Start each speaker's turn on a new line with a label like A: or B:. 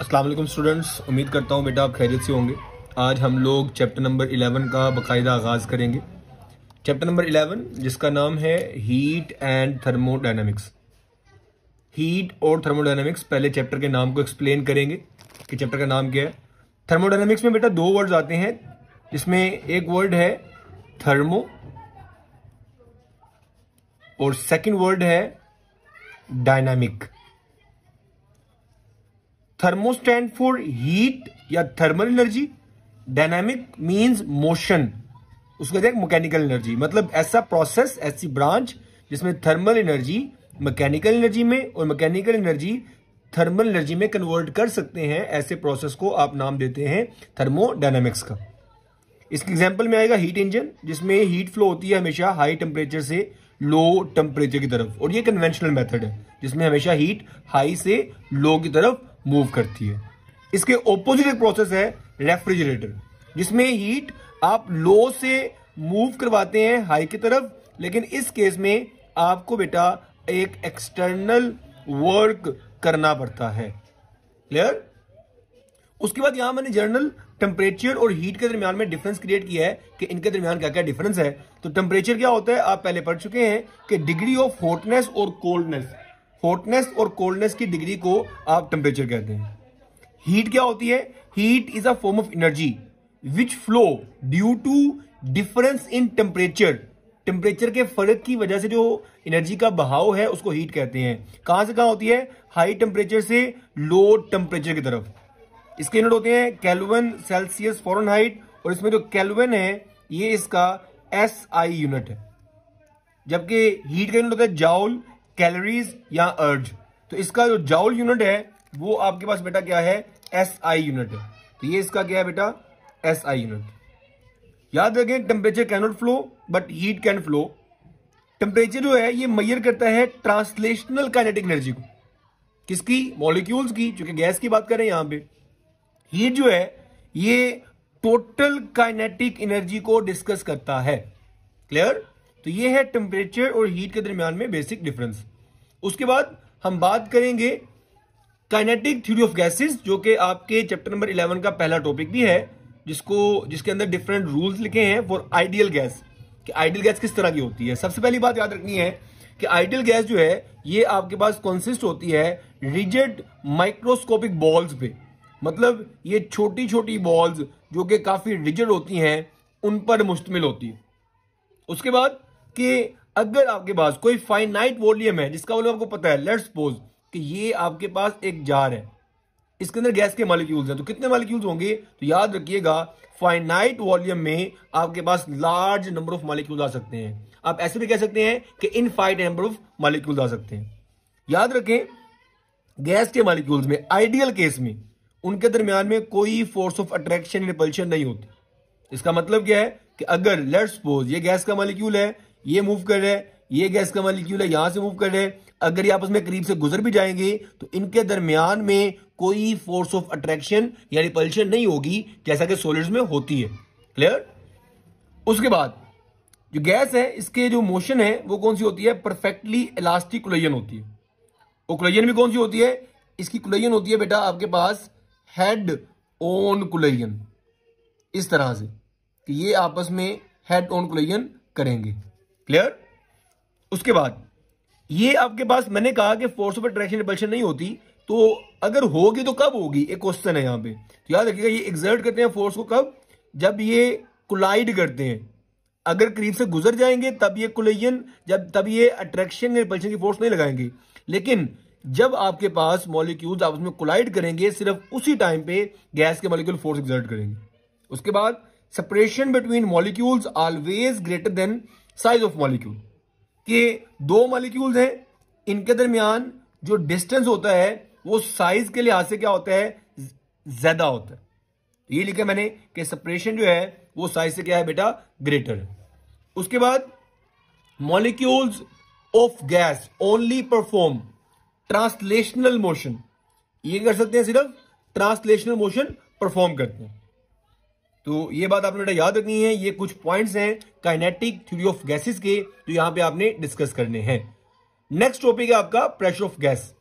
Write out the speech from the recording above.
A: अस्सलाम वालेकुम स्टूडेंट्स उम्मीद करता हूँ बेटा आप खैरियत से होंगे आज हम लोग चैप्टर नंबर 11 का बाकायदा आगाज़ करेंगे चैप्टर नंबर 11 जिसका नाम है हीट एंड थर्मोडाइनमिक्स हीट और थर्मोडाइनमिक्स पहले चैप्टर के नाम को एक्सप्लेन करेंगे कि चैप्टर का नाम क्या है थर्मोडाइनमिक्स में बेटा दो वर्ड्स आते हैं इसमें एक वर्ड है थर्मो और सेकेंड वर्ड है dynamic thermo stand for heat या thermal energy dynamic means motion उसको कहते हैं मैकेनिकल एनर्जी मतलब ऐसा प्रोसेस ऐसी ब्रांच जिसमें थर्मल एनर्जी मैकेनिकल एनर्जी में और मैकेनिकल एनर्जी थर्मल एनर्जी में कन्वर्ट कर सकते हैं ऐसे प्रोसेस को आप नाम देते हैं थर्मोडाइनमिक्स का इसके एग्जाम्पल में आएगा हीट इंजन जिसमें हीट फ्लो होती है हमेशा हाई टेम्परेचर से लो टेम्परेचर की तरफ और ये कन्वेंशनल मेथड है जिसमें हमेशा हीट हाई से लो की तरफ मूव करती है इसके ओपोजिट एक प्रोसेस है रेफ्रिजरेटर जिसमें हीट आप लो से मूव करवाते हैं हाई की तरफ लेकिन इस केस में आपको बेटा एक एक्सटर्नल वर्क करना पड़ता है क्लियर उसके बाद यहां मैंने जर्नल टेम्परेचर और हीट के दरमियान में डिफरेंस क्रिएट किया है कि इनके दरमियान क्या क्या डिफरेंस है तो टेम्परेचर क्या होता है आप पहले पढ़ चुके हैं कि डिग्री ऑफ हॉटनेस और कोल्डनेस हॉटनेस और कोल्डनेस की डिग्री को आप टेम्परेचर कहते हैं हीट क्या होती है heat is a form of energy which flow due to difference in temperature temperature के फर्क की वजह से जो एनर्जी का बहाव है उसको हीट कहते हैं कहां से कहां होती है हाई टेम्परेचर से लो टेम्परेचर की तरफ इसके यूनिट होते हैं कैलवन सेल्सियस फॉरन हाइट और इसमें जो कैलवन है ये इसका एस आई यूनिट है जबकि हीट का यूनिट होता है जाउल कैलोरीज या अर्ज तो इसका जो जाउल यूनिट है वो आपके पास बेटा क्या है एस आई यूनिट है तो ये इसका क्या है बेटा एस आई यूनिट याद रखें temperature cannot flow but heat can flow temperature जो है ये मैयर करता है ट्रांसलेशनल काइनेटिक एनर्जी को किसकी मॉलिक्यूल्स की चूंकि गैस की बात करें यहां पे हीट जो है ये टोटल काइनेटिक एनर्जी को डिस्कस करता है क्लियर तो ये है टेम्परेचर और हीट के दरमियान में बेसिक डिफरेंस उसके बाद हम बात करेंगे काइनेटिक थ्योरी ऑफ गैसेस जो कि आपके चैप्टर नंबर 11 का पहला टॉपिक भी है जिसको जिसके अंदर डिफरेंट रूल्स लिखे हैं फॉर आइडियल गैस कि आइडियल गैस किस तरह की होती है सबसे पहली बात याद रखनी है कि आइडियल गैस जो है ये आपके पास कंसिस्ट होती है रिजिड माइक्रोस्कोपिक बॉल्स पे मतलब ये छोटी छोटी बॉल्स जो कि काफ़ी रिजिड होती हैं उन पर मुश्तमिल होती है उसके बाद कि अगर आपके पास कोई फाइनाइट वॉल्यूम है जिसका वॉल्यूम मतलब आपको पता है लेट सपोज कि ये आपके पास एक जार है इसके अंदर गैस के मालिक्यूल्स हैं तो कितने मालिक्यूल्स होंगे तो याद रखिएगा फाइनाइट वॉल्यूम में आपके पास लार्ज नंबर ऑफ मालिक्यूल आ सकते हैं आप ऐसे भी कह सकते हैं कि इनफाइट नंबर ऑफ मालिक्यूल आ सकते हैं याद रखें गैस के मालिक्यूल्स में आइडियल केस में उनके दरमियान में कोई फोर्स ऑफ अट्रैक्शन रिपल्शन नहीं होती इसका मतलब क्या है कि अगर लेट सपोज ये गैस का मालिक्यूल है ये मूव कर रहे हैं ये गैस का मालिक्यूल है यहां से मूव कर रहे हैं अगर ये आपस में करीब से गुजर भी जाएंगे तो इनके दरमियान में कोई फोर्स ऑफ अट्रैक्शन या रिपल्शन नहीं होगी जैसा कि सोलिड्स में होती है क्लियर उसके बाद जो गैस है इसके जो मोशन है वो कौन सी होती है परफेक्टली इलास्टिक क्लोजन होती है वो क्लोजन भी कौन सी होती है इसकी क्लोजन होती है बेटा आपके पास हेड ऑन क्लोजन इस तरह से कि ये आपस में हेड ऑन क्लोजन करेंगे क्लियर उसके बाद ये आपके पास मैंने कहा कि फोर्स ऑफ अट्रैक्शन रिपल्शन नहीं होती तो अगर होगी तो कब होगी एक क्वेश्चन है यहाँ पे तो याद रखिएगा ये एग्जर्ट करते हैं फोर्स को कब जब ये कोलाइड करते हैं अगर करीब से गुजर जाएंगे तब ये कोलेजन जब तब ये अट्रैक्शन रिपल्शन की फोर्स नहीं लगाएंगे लेकिन जब आपके पास मॉलिक्यूल्स आपस में कोलाइड करेंगे सिर्फ उसी टाइम पे गैस के मॉलिक्यूल फोर्स एग्जर्ट करेंगे उसके बाद separation between molecules always greater than size of molecule कि दो मॉलिक्यूल्स हैं इनके दरमियान जो डिस्टेंस होता है वो साइज के लिहाज से क्या होता है ज्यादा होता है तो ये लिखा मैंने कि सेपरेशन जो है वो साइज से क्या है बेटा ग्रेटर उसके बाद molecules of gas only perform translational motion ये कर सकते हैं सिर्फ ट्रांसलेशनल मोशन परफॉर्म करते हैं तो ये बात आपने बेटा याद रखनी है ये कुछ पॉइंट्स हैं काइनेटिक थ्योरी ऑफ गैसेस के तो यहाँ पे आपने डिस्कस करने हैं नेक्स्ट टॉपिक है आपका प्रेशर ऑफ गैस